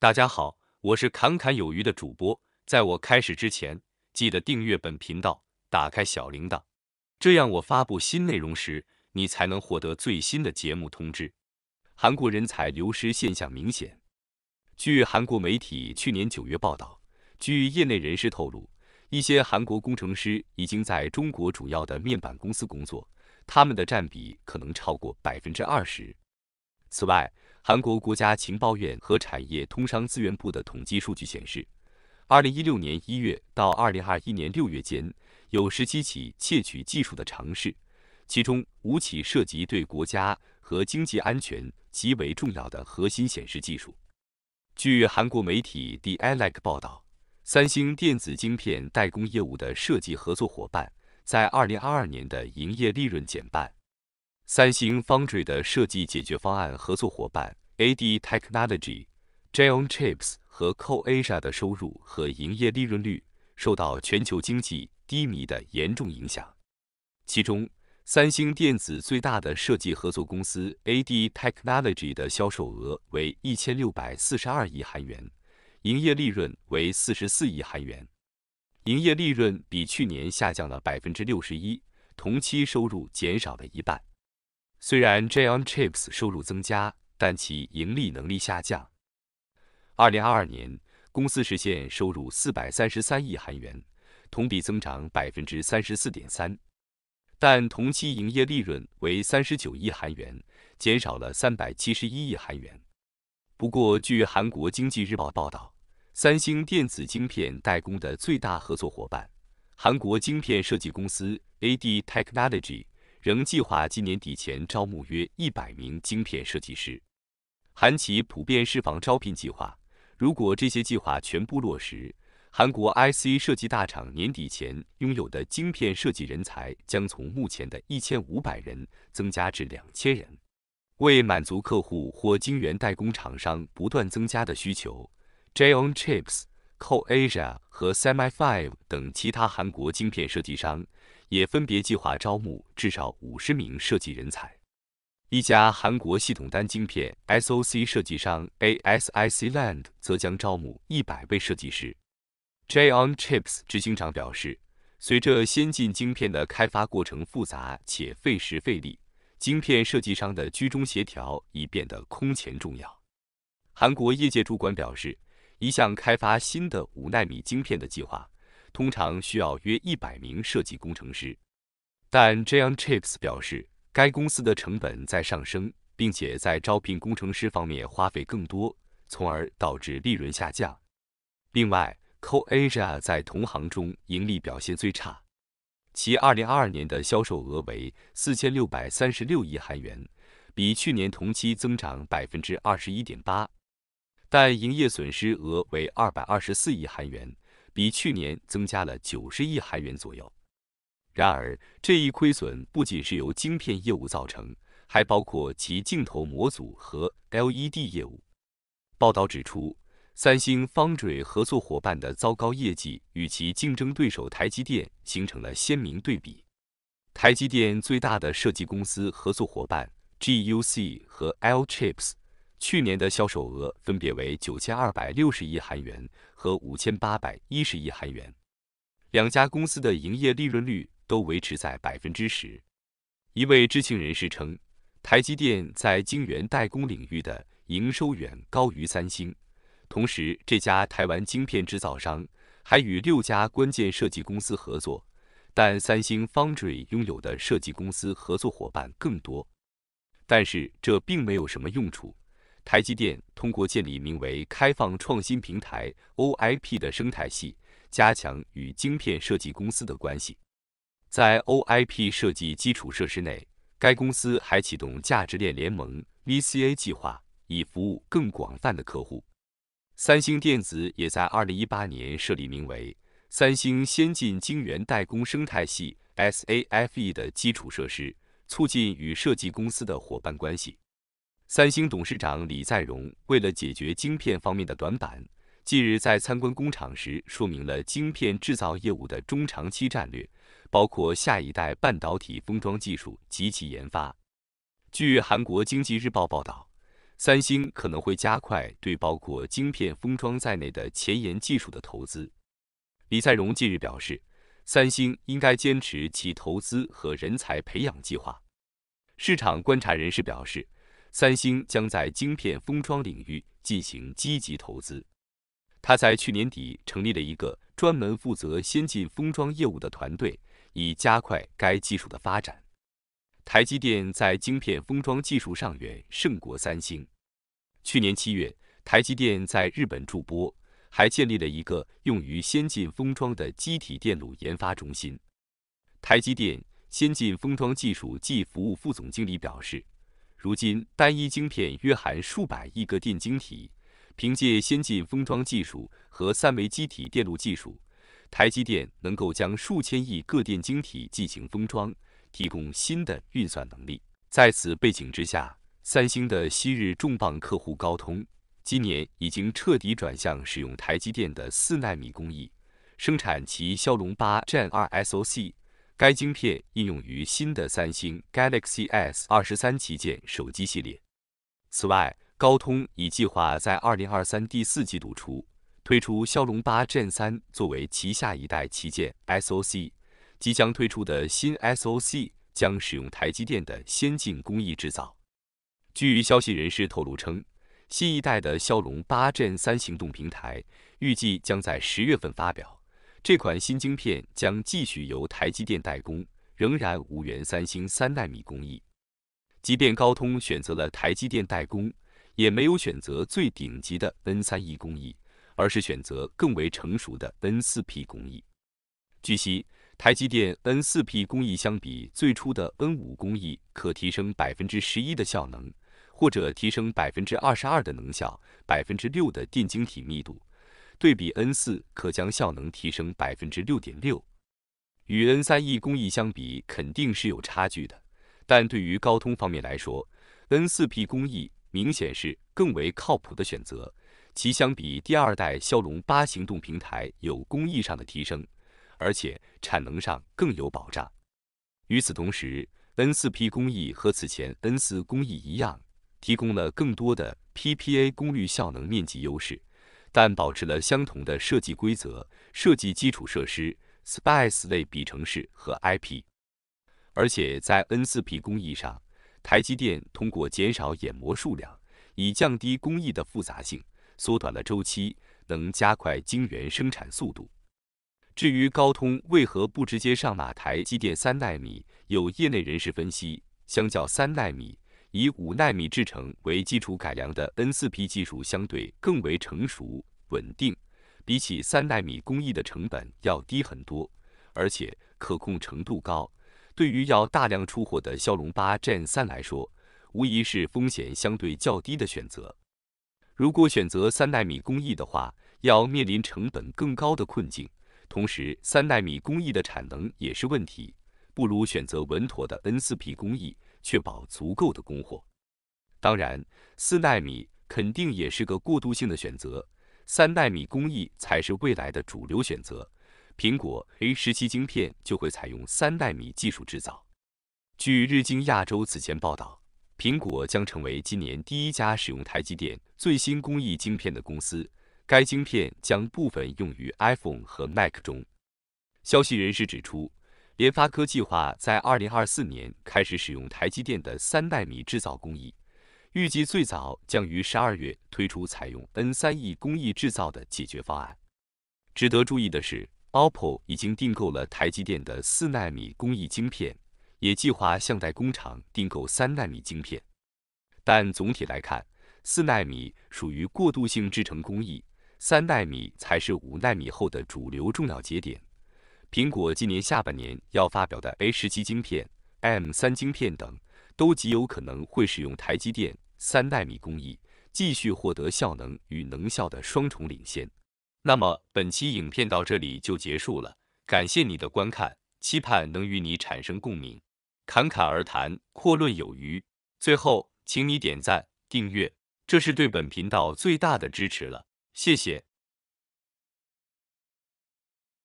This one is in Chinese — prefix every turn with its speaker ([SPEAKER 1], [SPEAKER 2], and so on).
[SPEAKER 1] 大家好，我是侃侃有余的主播。在我开始之前，记得订阅本频道，打开小铃铛，这样我发布新内容时，你才能获得最新的节目通知。韩国人才流失现象明显。据韩国媒体去年九月报道，据业内人士透露，一些韩国工程师已经在中国主要的面板公司工作，他们的占比可能超过百分之二十。此外，韩国国家情报院和产业通商资源部的统计数据显示，二零一六年一月到二零二一年六月间，有十七起窃取技术的尝试，其中五起涉及对国家和经济安全极为重要的核心显示技术。据韩国媒体《The l e c 报道，三星电子晶片代工业务的设计合作伙伴在二零二二年的营业利润减半。三星 Foundry 的设计解决方案合作伙伴 AD Technology、j i o n Chips 和 Co Asia 的收入和营业利润率受到全球经济低迷的严重影响。其中，三星电子最大的设计合作公司 AD Technology 的销售额为一千六百四十二亿韩元，营业利润为四十四亿韩元，营业利润比去年下降了百分之六十一，同期收入减少了一半。虽然 j o n c h i p s 收入增加，但其盈利能力下降。二零二二年，公司实现收入四百三十三亿韩元，同比增长百分之三十四点三，但同期营业利润为三十九亿韩元，减少了三百七十一亿韩元。不过，据韩国经济日报报道，三星电子晶片代工的最大合作伙伴——韩国晶片设计公司 AD Technology。仍计划今年底前招募约一百名晶片设计师。韩企普遍释放招聘计划，如果这些计划全部落实，韩国 IC 设计大厂年底前拥有的晶片设计人才将从目前的一千五百人增加至两千人。为满足客户或晶圆代工厂商不断增加的需求，ION CHIPS、Co Asia 和 Semifive 等其他韩国晶片设计商。也分别计划招募至少五十名设计人才。一家韩国系统单晶片 SOC 设计商 ASICland 则将招募一百位设计师。j o n Chips 执行长表示，随着先进晶片的开发过程复杂且费时费力，晶片设计商的居中协调已变得空前重要。韩国业界主管表示，一项开发新的五纳米晶片的计划。通常需要约一百名设计工程师，但 j i n Chips 表示，该公司的成本在上升，并且在招聘工程师方面花费更多，从而导致利润下降。另外，Co Asia 在同行中盈利表现最差，其二零二二年的销售额为四千六百三十六亿韩元，比去年同期增长百分之二十一点八，但营业损失额为二百二十四亿韩元。比去年增加了九十亿韩元左右。然而，这一亏损不仅是由晶片业务造成，还包括其镜头模组和 LED 业务。报道指出，三星 Foundry 合作伙伴的糟糕业绩与其竞争对手台积电形成了鲜明对比。台积电最大的设计公司合作伙伴 GUC 和 LChips。去年的销售额分别为九千二百六十亿韩元和五千八百一十亿韩元，两家公司的营业利润率都维持在百分之十。一位知情人士称，台积电在晶圆代工领域的营收远高于三星，同时这家台湾晶片制造商还与六家关键设计公司合作，但三星 Foundry 拥有的设计公司合作伙伴更多。但是这并没有什么用处。台积电通过建立名为开放创新平台 （OIP） 的生态系，加强与晶片设计公司的关系。在 OIP 设计基础设施内，该公司还启动价值链联盟 （VCA） 计划，以服务更广泛的客户。三星电子也在2018年设立名为三星先进晶圆代工生态系 （SAFE） 的基础设施，促进与设计公司的伙伴关系。三星董事长李在镕为了解决晶片方面的短板，近日在参观工厂时，说明了晶片制造业务的中长期战略，包括下一代半导体封装技术及其研发。据韩国经济日报报道，三星可能会加快对包括晶片封装在内的前沿技术的投资。李在镕近日表示，三星应该坚持其投资和人才培养计划。市场观察人士表示。三星将在晶片封装领域进行积极投资。他在去年底成立了一个专门负责先进封装业务的团队，以加快该技术的发展。台积电在晶片封装技术上远胜过三星。去年七月，台积电在日本驻波还建立了一个用于先进封装的机体电路研发中心。台积电先进封装技术暨服务副总经理表示。如今，单一晶片约含数百亿个电晶体。凭借先进封装技术和三维机体电路技术，台积电能够将数千亿个电晶体进行封装，提供新的运算能力。在此背景之下，三星的昔日重磅客户高通，今年已经彻底转向使用台积电的四纳米工艺生产其骁龙八 Gen2 SOC。该晶片应用于新的三星 Galaxy S 二十三旗舰手机系列。此外，高通已计划在二零二三第四季度出推出骁龙八 Gen 三作为旗下一代旗舰 S O C。即将推出的新 S O C 将使用台积电的先进工艺制造。据消息人士透露称，新一代的骁龙八 Gen 三行动平台预计将在十月份发表。这款新晶片将继续由台积电代工，仍然无缘三星三纳米工艺。即便高通选择了台积电代工，也没有选择最顶级的 N3E 工艺，而是选择更为成熟的 N4P 工艺。据悉，台积电 N4P 工艺相比最初的 N5 工艺，可提升百分之十一的效能，或者提升百分之二十二的能效，百分之六的电晶体密度。对比 N 四，可将效能提升百分之六点六，与 N 三 E 工艺相比，肯定是有差距的。但对于高通方面来说，N 四 P 工艺明显是更为靠谱的选择。其相比第二代骁龙八行动平台有工艺上的提升，而且产能上更有保障。与此同时，N 四 P 工艺和此前 N 四工艺一样，提供了更多的 PPA 功率效能面积优势。但保持了相同的设计规则、设计基础设施、s p a c e 类比程式和 IP，而且在 N4P 工艺上，台积电通过减少掩模数量，以降低工艺的复杂性，缩短了周期，能加快晶圆生产速度。至于高通为何不直接上马台积电三纳米，有业内人士分析，相较三纳米。以五纳米制程为基础改良的 N4P 技术相对更为成熟稳定，比起三纳米工艺的成本要低很多，而且可控程度高。对于要大量出货的骁龙八 Gen 三来说，无疑是风险相对较低的选择。如果选择三纳米工艺的话，要面临成本更高的困境，同时三纳米工艺的产能也是问题，不如选择稳妥的 N4P 工艺。确保足够的供货。当然，四纳米肯定也是个过渡性的选择，三纳米工艺才是未来的主流选择。苹果 A 十七晶片就会采用三纳米技术制造。据日经亚洲此前报道，苹果将成为今年第一家使用台积电最新工艺晶片的公司。该晶片将部分用于 iPhone 和 Mac 中。消息人士指出。联发科计划在二零二四年开始使用台积电的三纳米制造工艺，预计最早将于十二月推出采用 N 三 E 工艺制造的解决方案。值得注意的是，OPPO 已经订购了台积电的四纳米工艺晶片，也计划向代工厂订购三纳米晶片。但总体来看，四纳米属于过渡性制程工艺，三纳米才是五纳米后的主流重要节点。苹果今年下半年要发表的 A 十七晶片、M 三晶片等，都极有可能会使用台积电三纳米工艺，继续获得效能与能效的双重领先。那么本期影片到这里就结束了，感谢你的观看，期盼能与你产生共鸣。侃侃而谈，阔论有余。最后，请你点赞、订阅，这是对本频道最大的支持了，谢谢。